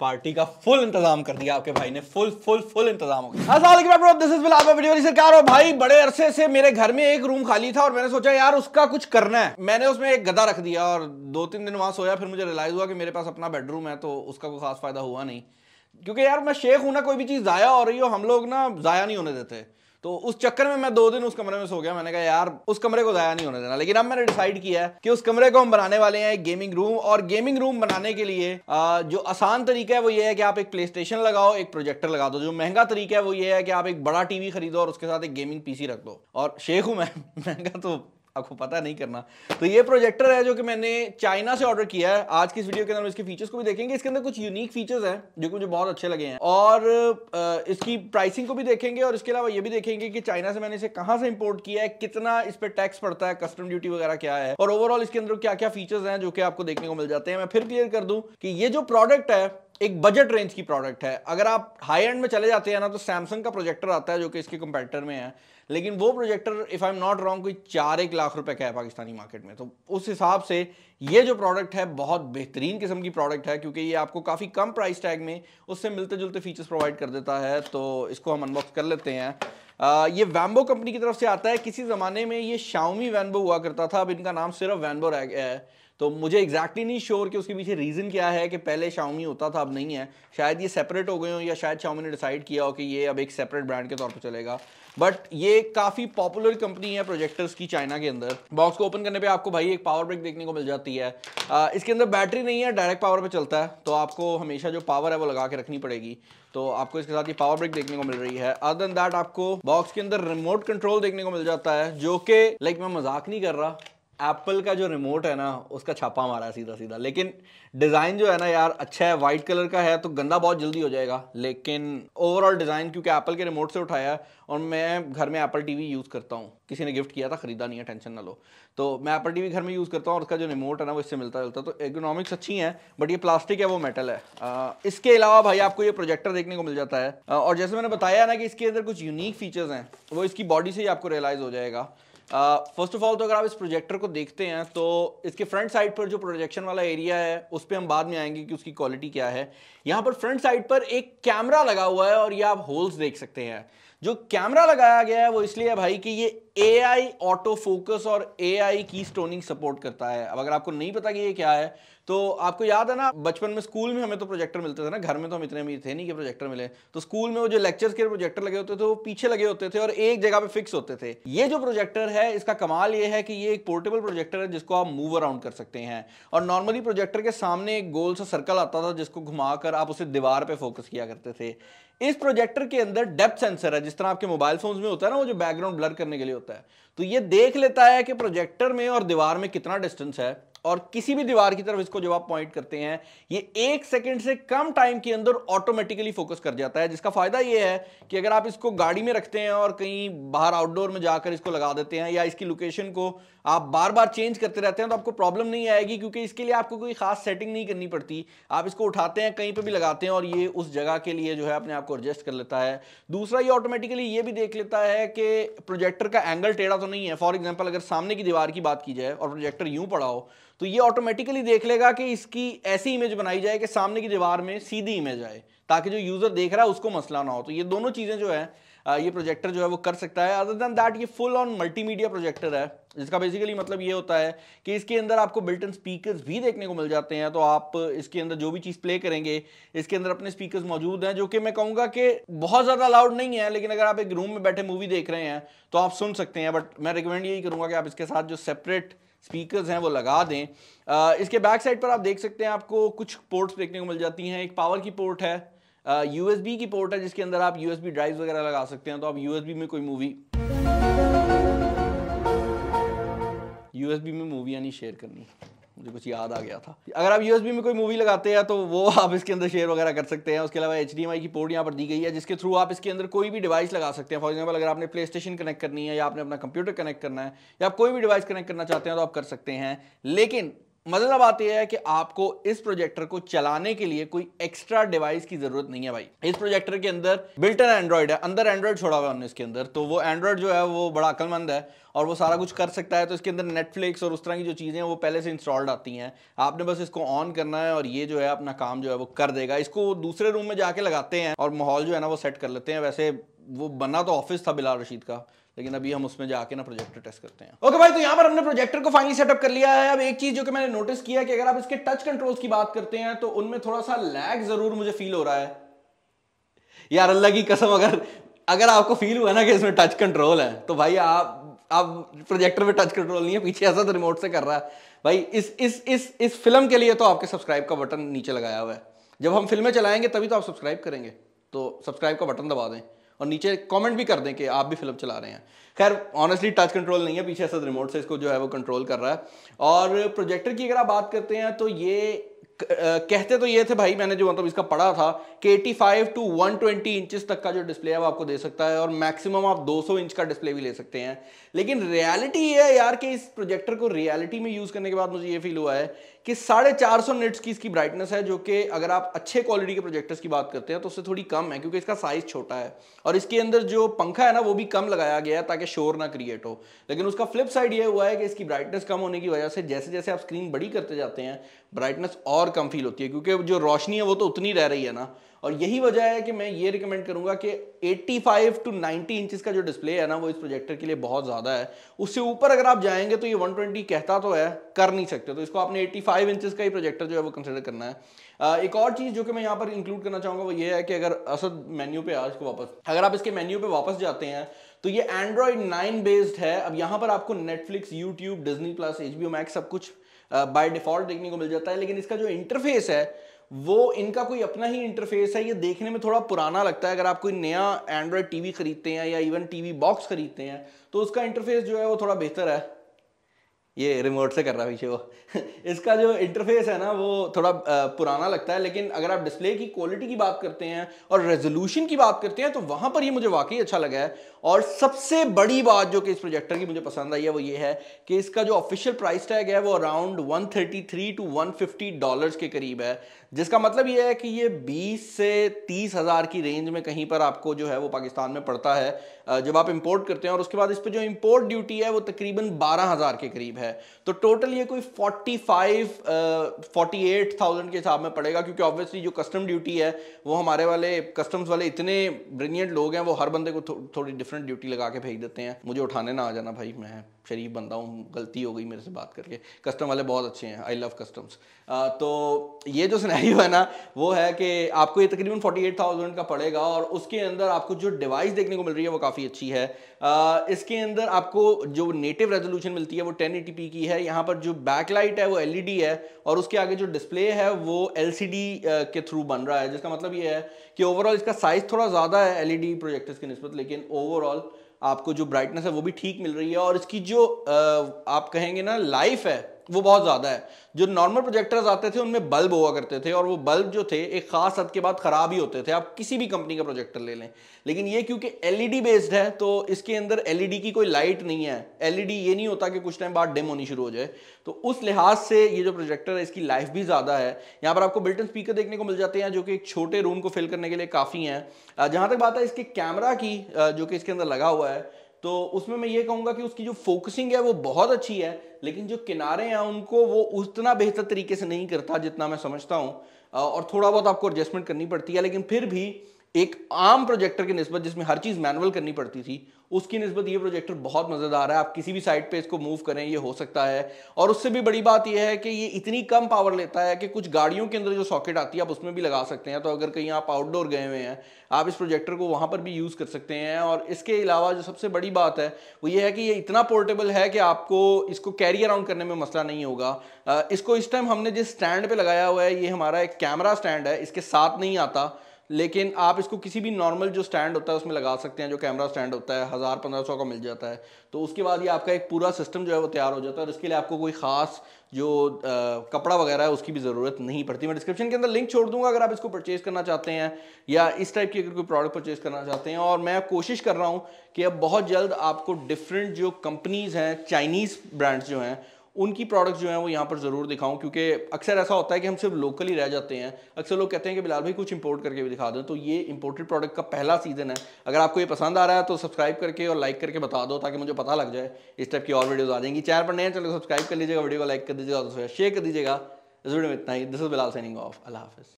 party का full इंतजाम कर दिया आपके भाई ने फुल फुल फुल इंतजाम हो गया दिस इज वीडियो सरकार और भाई बड़े अरसे से मेरे घर में एक रूम खाली था और मैंने सोचा यार उसका कुछ करना है मैंने उसमें एक गदा रख दिया और दो तीन दिन वहां सोया फिर मुझे रिलाईज हुआ कि मेरे पास अपना बेडरूम है तो उसका कोई खास फायदा हुआ नहीं क्योंकि यार मैं शेख हूं ना कोई भी चीज जाया हो रही हो हम लोग ना जाया नहीं होने देते तो उस चक्कर में मैं दो दिन उस कमरे में सो गया मैंने कहा यार उस कमरे को ज़ाया नहीं होने देना लेकिन अब मैंने डिसाइड किया है कि उस कमरे को हम बनाने वाले हैं एक गेमिंग रूम और गेमिंग रूम बनाने के लिए आ, जो आसान तरीका है वो ये है कि आप एक प्ले स्टेशन लगाओ एक प्रोजेक्टर लगा दो जो महंगा तरीका है वो ये है कि आप एक बड़ा टीवी खरीदो और उसके साथ एक गेमिंग पीसी रख दो और शेख हूं मैं महंगा तो आपको पता नहीं करना तो ये प्रोजेक्टर है जो कि मैंने चाइना से ऑर्डर किया है आज की इस वीडियो के अंदर इसके फीचर्स को भी देखेंगे इसके अंदर कुछ यूनिक फीचर्स हैं जो कि मुझे बहुत अच्छे लगे हैं और इसकी प्राइसिंग को भी देखेंगे और इसके अलावा ये भी देखेंगे कि चाइना से मैंने इसे कहाँ से इम्पोर्ट किया है कितना इस पर टैक्स पड़ता है कस्टम ड्यूटी वगैरह क्या है और ओवरऑल इसके अंदर क्या क्या फीचर्स हैं जो कि आपको देखने को मिल जाते हैं मैं फिर क्लियर कर दूँ कि ये जो प्रोडक्ट है एक बजट रेंज की प्रोडक्ट है अगर आप हाई एंड में चले जाते हैं ना तो सैमसंग का प्रोजेक्टर आता है जो कि इसके कंपेटिटर में है लेकिन वो projector if I am not wrong कोई चार एक लाख रुपए का है पाकिस्तानी मार्केट में तो उस हिसाब से ये जो प्रोडक्ट है बहुत बेहतरीन किस्म की प्रोडक्ट है क्योंकि ये आपको काफ़ी कम प्राइस टैग में उससे मिलते जुलते फीचर्स प्रोवाइड कर देता है तो इसको हम अनबॉक्स कर लेते हैं आ, ये वैम्बो कंपनी की तरफ से आता है किसी ज़माने में ये शाउमी वैनबो हुआ करता था अब इनका नाम सिर्फ वैनबो रह गया है तो मुझे एग्जैक्टली नहीं श्योर कि उसके पीछे रीज़न क्या है कि पहले शाओमी होता था अब नहीं है शायद ये सेपरेट हो गए हो या शायद शाओमी ने डिसाइड किया हो कि ये अब एक सेपरेट ब्रांड के तौर पर चलेगा बट ये काफ़ी पॉपुलर कंपनी है प्रोजेक्टर्स की चाइना के अंदर बॉक्स को ओपन करने पे आपको भाई एक पावर ब्रेक देखने को मिल जाती है आ, इसके अंदर बैटरी नहीं है डायरेक्ट पावर पे चलता है तो आपको हमेशा जो पावर है वो लगा के रखनी पड़ेगी तो आपको इसके साथ ये पावर ब्रेक देखने को मिल रही है अदर देन दैट आपको बॉक्स के अंदर रिमोट कंट्रोल देखने को मिल जाता है जो कि लाइक मैं मजाक नहीं कर रहा एप्पल का जो रिमोट है ना उसका छापा मारा है सीधा सीधा लेकिन डिज़ाइन जो है ना यार अच्छा है वाइट कलर का है तो गंदा बहुत जल्दी हो जाएगा लेकिन ओवरऑल डिज़ाइन क्योंकि एप्पल के रिमोट से उठाया है और मैं घर में एप्पल टीवी यूज़ करता हूँ किसी ने गिफ्ट किया था ख़रीदा नहीं है टेंशन ना लो तो मैं एप्पल टीवी घर में यूज़ करता हूँ और उसका जो रिमोट है ना वो इससे मिलता जुलता तो इकोनॉमिक्स अच्छी है बट ये प्लास्टिक है वो मेटल है आ, इसके अलावा भाई आपको ये प्रोजेक्टर देखने को मिल जाता है और जैसे मैंने बताया ना कि इसके अंदर कुछ यूनिक फीचर्स हैं वो इसकी बॉडी से ही आपको रियलाइज़ हो जाएगा फर्स्ट ऑफ ऑल तो अगर आप इस प्रोजेक्टर को देखते हैं तो इसके फ्रंट साइड पर जो प्रोजेक्शन वाला एरिया है उस पर हम बाद में आएंगे कि उसकी क्वालिटी क्या है यहाँ पर फ्रंट साइड पर एक कैमरा लगा हुआ है और ये आप होल्स देख सकते हैं जो कैमरा लगाया गया है वो इसलिए है भाई कि ये ए आई ऑटो फोकस और ए आई की स्टोनिंग सपोर्ट करता है अब अगर आपको नहीं पता कि ये क्या है तो आपको याद है ना बचपन में स्कूल में हमें तो प्रोजेक्टर मिलते थे ना घर में तो हम इतने अमीर थे नहीं कि प्रोजेक्टर मिले तो स्कूल में वो जो लेक्चर्स के प्रोजेक्टर लगे होते थे वो पीछे लगे होते थे और एक जगह पे फिक्स होते थे ये जो प्रोजेक्टर है इसका कमाल ये है कि ये एक पोर्टेबल प्रोजेक्टर है जिसको आप मूव अराउंड कर सकते हैं और नॉर्मली प्रोजेक्टर के सामने एक गोल सा सर्कल आता था जिसको घुमाकर आप उसे दीवार पर फोकस किया करते थे इस प्रोजेक्टर के अंदर डेप्थ सेंसर है जिस तरह आपके मोबाइल फोन्स में होता है ना वो जो बैकग्राउंड ब्लर करने के लिए होता है तो ये देख लेता है कि प्रोजेक्टर में और दीवार में कितना डिस्टेंस है और किसी भी दीवार की तरफ इसको जब आप पॉइंट करते हैं ये एक सेकंड से कम टाइम के अंदर ऑटोमेटिकली फोकस कर जाता है जिसका फायदा ये है कि अगर आप इसको गाड़ी में रखते हैं और कहीं बाहर आउटडोर में जाकर इसको लगा देते हैं या इसकी लोकेशन को आप बार बार चेंज करते रहते हैं तो आपको प्रॉब्लम नहीं आएगी क्योंकि इसके लिए आपको कोई खास सेटिंग नहीं करनी पड़ती आप इसको उठाते हैं कहीं पर भी लगाते हैं और ये उस जगह के लिए जो है अपने आपको एडजस्ट कर लेता है दूसरा ये ऑटोमेटिकली ये भी देख लेता है कि प्रोजेक्टर का एंगल टेढ़ा तो नहीं है फॉर एग्जाम्पल अगर सामने की दीवार की बात की जाए और प्रोजेक्टर यूं पड़ा हो तो ये ऑटोमेटिकली देख लेगा कि इसकी ऐसी इमेज बनाई जाए कि सामने की दीवार में सीधी इमेज आए ताकि जो यूज़र देख रहा है उसको मसला ना हो तो ये दोनों चीज़ें जो है ये प्रोजेक्टर जो है वो कर सकता है अदर देन दैट ये फुल ऑन मल्टीमीडिया प्रोजेक्टर है जिसका बेसिकली मतलब ये होता है कि इसके अंदर आपको बिल्ट इन स्पीकर्स भी देखने को मिल जाते हैं तो आप इसके अंदर जो भी चीज़ प्ले करेंगे इसके अंदर अपने स्पीकर्स मौजूद हैं जो कि मैं कहूँगा कि बहुत ज़्यादा अलाउड नहीं है लेकिन अगर आप एक रूम में बैठे मूवी देख रहे हैं तो आप सुन सकते हैं बट मैं रिकमेंड यही करूँगा कि आप इसके साथ जो सेपरेट स्पीकर्स हैं वो लगा दें आ, इसके बैक साइड पर आप देख सकते हैं आपको कुछ पोर्ट्स देखने को मिल जाती हैं एक पावर की पोर्ट है यू की पोर्ट है जिसके अंदर आप यू ड्राइव्स वगैरह लगा सकते हैं तो आप यू में कोई मूवी यू में मूवी यानी शेयर करनी मुझे कुछ याद आ गया था अगर आप यूएसबी में कोई मूवी लगाते हैं तो वो आप इसके अंदर शेयर वगैरह कर सकते हैं उसके अलावा एच की पोर्ट यहाँ पर दी गई है जिसके थ्रू आप इसके अंदर कोई भी डिवाइस लगा सकते हैं फॉर एग्जाम्पल अगर आपने प्ले स्टेशन कनेक्ट करनी है या आपने अपना कंप्यूटर कनेक्ट करना है या आप कोई भी डिवाइस कनेक्ट करना चाहते हैं तो आप कर सकते हैं लेकिन मतलब बात यह है कि आपको इस प्रोजेक्टर को चलाने के लिए कोई एक्स्ट्रा डिवाइस की जरूरत नहीं है भाई इस प्रोजेक्टर के अंदर बिल्ट इन एंड्रॉइड है अंदर एंड्रॉइड छोड़ा हुआ है हमने इसके अंदर तो वो एंड्रॉइड जो है वो बड़ा अकलमंद है और वो सारा कुछ कर सकता है तो इसके अंदर नेटफ्लिक्स और उस तरह की जो चीज़ें हैं वो पहले से इंस्टॉल्ड आती हैं आपने बस इसको ऑन करना है और ये जो है अपना काम जो है वो कर देगा इसको दूसरे रूम में जाके लगाते हैं और माहौल जो है ना वो सेट कर लेते हैं वैसे वो बना तो ऑफिस था बिलाल रशीद का लेकिन अभी हम उसमें जाके ना प्रोजेक्टर टेस्ट करते हैं ओके okay भाई तो यहाँ पर हमने प्रोजेक्टर को फाइनली सेटअप कर लिया है अब एक चीज जो कि मैंने नोटिस किया है कि अगर आप इसके टच कंट्रोल्स की बात करते हैं तो उनमें थोड़ा सा लैग जरूर मुझे फील हो रहा है यार अल्लाह की कसम अगर अगर आपको फील हुआ ना कि इसमें टच कंट्रोल है तो भाई आप आप प्रोजेक्टर में टच कंट्रोल नहीं है पीछे ऐसा तो रिमोट से कर रहा है भाई इस इस इस इस फिल्म के लिए तो आपके सब्सक्राइब का बटन नीचे लगाया हुआ है जब हम फिल्में चलाएंगे तभी तो आप सब्सक्राइब करेंगे तो सब्सक्राइब का बटन दबा दें और नीचे कमेंट भी कर दें कि आप भी फिल्म चला रहे हैं खैर ऑनेस्टली टच कंट्रोल नहीं है पीछे असद रिमोट से इसको जो है वो कंट्रोल कर रहा है और प्रोजेक्टर की अगर आप बात करते हैं तो ये कहते तो ये थे भाई मैंने जो मतलब इसका पढ़ा था कि 85 टू 120 इंचज तक का जो डिस्प्ले है वो आपको दे सकता है और मैक्सिमम आप 200 इंच का डिस्प्ले भी ले सकते हैं लेकिन रियलिटी ये है यार कि इस प्रोजेक्टर को रियलिटी में यूज़ करने के बाद मुझे ये फील हुआ है कि साढ़े चार सौ निट्स की इसकी ब्राइटनेस है जो कि अगर आप अच्छे क्वालिटी के प्रोजेक्टर्स की बात करते हैं तो उससे थोड़ी कम है क्योंकि इसका साइज़ छोटा है और इसके अंदर जो पंखा है ना वो भी कम लगाया गया है ताकि के शोर ना क्रिएट हो लेकिन उसका फ्लिप साइड ये हुआ है कि इसकी ब्राइटनेस कम होने की वजह से जैसे जैसे आप स्क्रीन बड़ी करते जाते हैं ब्राइटनेस और कम फील होती है क्योंकि जो रोशनी है वो तो उतनी रह रही है ना और यही वजह है कि मैं ये रिकमेंड करूंगा कि 85 टू 90 इंचेस का जो डिस्प्ले है ना वो इस प्रोजेक्टर के लिए बहुत ज़्यादा है उससे ऊपर अगर आप जाएंगे तो ये 120 कहता तो है कर नहीं सकते तो इसको आपने 85 इंचेस का ही प्रोजेक्टर जो है वो कंसिडर करना है एक और चीज़ जो कि मैं यहाँ पर इंक्लूड करना चाहूँगा वो ये है कि अगर असद मेन्यू पे आज को वापस अगर आप इसके मेन्यू पे वापस जाते हैं तो ये एंड्रॉयड नाइन बेस्ड है अब यहाँ पर आपको Netflix YouTube Disney plus H Max सब कुछ बाय डिफॉल्ट देखने को मिल जाता है लेकिन इसका जो इंटरफेस है वो इनका कोई अपना ही इंटरफेस है ये देखने में थोड़ा पुराना लगता है अगर आप कोई नया एंड्रॉयड टीवी खरीदते हैं या इवन टीवी बॉक्स खरीदते हैं तो उसका इंटरफेस जो है वो थोड़ा बेहतर है ये रिमोट से कर रहा है पीछे वो इसका जो इंटरफेस है ना वो थोड़ा पुराना लगता है लेकिन अगर आप डिस्प्ले की क्वालिटी की बात करते हैं और रेजोल्यूशन की बात करते हैं तो वहां पर ये मुझे वाकई अच्छा लगा है और सबसे बड़ी बात जो कि इस प्रोजेक्टर की मुझे पसंद आई है वो ये है कि इसका जो ऑफिशियल प्राइस टैग है वो अराउंड 133 टू 150 डॉलर्स के करीब है जिसका मतलब ये है कि ये 20 से तीस हज़ार की रेंज में कहीं पर आपको जो है वो पाकिस्तान में पड़ता है जब आप इंपोर्ट करते हैं और उसके बाद इस पर जो इम्पोर्ट ड्यूटी है वो तकरीबन बारह हज़ार के करीब है तो टोटल ये कोई forty five forty eight thousand के हिसाब में पड़ेगा क्योंकि ऑब्वियसली जो कस्टम ड्यूटी है वो हमारे वाले कस्टम्स वाले इतने ब्रिलियंट लोग हैं वो हर बंदे को थो, थोड़ी डिफरेंट डिफरेंट ड्यूटी लगा के भेज देते हैं मुझे उठाने ना आ जाना भाई मैं शरीफ बंदा हूँ गलती हो गई मेरे से बात करके कस्टम वाले बहुत अच्छे हैं आई लव कस्टम्स तो ये जो सिनेरियो है ना वो है कि आपको ये तकरीबन 48,000 का पड़ेगा और उसके अंदर आपको जो डिवाइस देखने को मिल रही है वो काफ़ी अच्छी है आ, इसके अंदर आपको जो नेटिव रेजोल्यूशन मिलती है वो टेन की है यहाँ पर जो बैकलाइट है वो एल e है और उसके आगे जो डिस्प्ले है वो एल के थ्रू बन रहा है जिसका मतलब ये है कि ओवरऑल इसका साइज़ थोड़ा ज़्यादा है एल ई प्रोजेक्टर्स की नस्बत लेकिन ओवरऑल आपको जो ब्राइटनेस है वो भी ठीक मिल रही है और इसकी जो आप कहेंगे ना लाइफ है वो बहुत ज़्यादा है जो नॉर्मल प्रोजेक्टर्स आते थे उनमें बल्ब हुआ करते थे और वो बल्ब जो थे एक खास हद के बाद ख़राब ही होते थे आप किसी भी कंपनी का प्रोजेक्टर ले लें लेकिन ये क्योंकि एलईडी बेस्ड है तो इसके अंदर एलईडी की कोई लाइट नहीं है एलईडी ये नहीं होता कि कुछ टाइम बाद डिम होनी शुरू हो जाए तो उस लिहाज से ये जो प्रोजेक्टर है इसकी लाइफ भी ज़्यादा है यहाँ पर आपको बिल्टन स्पीकर देखने को मिल जाते हैं जो कि एक छोटे रूम को फिल करने के लिए काफ़ी हैं जहाँ तक बात है इसके कैमरा की जो कि इसके अंदर लगा हुआ है तो उसमें मैं ये कहूंगा कि उसकी जो फोकसिंग है वो बहुत अच्छी है लेकिन जो किनारे हैं उनको वो उतना बेहतर तरीके से नहीं करता जितना मैं समझता हूँ और थोड़ा बहुत आपको एडजस्टमेंट करनी पड़ती है लेकिन फिर भी एक आम प्रोजेक्टर की नस्बत जिसमें हर चीज़ मैनुअल करनी पड़ती थी उसकी नस्बत ये प्रोजेक्टर बहुत मज़ेदार है आप किसी भी साइड पे इसको मूव करें ये हो सकता है और उससे भी बड़ी बात यह है कि ये इतनी कम पावर लेता है कि कुछ गाड़ियों के अंदर जो सॉकेट आती है आप उसमें भी लगा सकते हैं तो अगर कहीं आप आउटडोर गए हुए हैं आप इस प्रोजेक्टर को वहां पर भी यूज़ कर सकते हैं और इसके अलावा जो सबसे बड़ी बात है वो ये है कि ये इतना पोर्टेबल है कि आपको इसको कैरी अराउंड करने में मसला नहीं होगा इसको इस टाइम हमने जिस स्टैंड पर लगाया हुआ है ये हमारा एक कैमरा स्टैंड है इसके साथ नहीं आता लेकिन आप इसको किसी भी नॉर्मल जो स्टैंड होता है उसमें लगा सकते हैं जो कैमरा स्टैंड होता है हज़ार पंद्रह सौ का मिल जाता है तो उसके बाद ये आपका एक पूरा सिस्टम जो है वो तैयार हो जाता है और इसके लिए आपको कोई ख़ास जो आ, कपड़ा वगैरह है उसकी भी ज़रूरत नहीं पड़ती मैं डिस्क्रिप्शन के अंदर लिंक छोड़ दूंगा अगर आप इसको परचेज़ करना चाहते हैं या इस टाइप की अगर कोई प्रोडक्ट परचेज़ करना चाहते हैं और मैं कोशिश कर रहा हूँ कि अब बहुत जल्द आपको डिफरेंट जो कंपनीज़ हैं चाइनीज़ ब्रांड्स जो हैं उनकी प्रोडक्ट्स जो हैं वो यहाँ पर ज़रूर दिखाऊं क्योंकि अक्सर ऐसा होता है कि हम सिर्फ लोकली रह जाते हैं अक्सर लोग कहते हैं कि बिलाल भाई कुछ इंपोर्ट करके भी दिखा दें तो ये इंपोर्टेड प्रोडक्ट का पहला सीज़न है अगर आपको ये पसंद आ रहा है तो सब्सक्राइब करके और लाइक करके बता दो ताकि मुझे पता लग जाए इस टाइप की और वीडियोज़ आ जाएंगी चैनल पर नए चलो सब्सक्राइब कर लीजिएगा वीडियो को लाइक कर दीजिएगा शेयर कर दीजिएगा इस वीडियो में इतना ही this is Bilal signing off अल्लाह हाफ़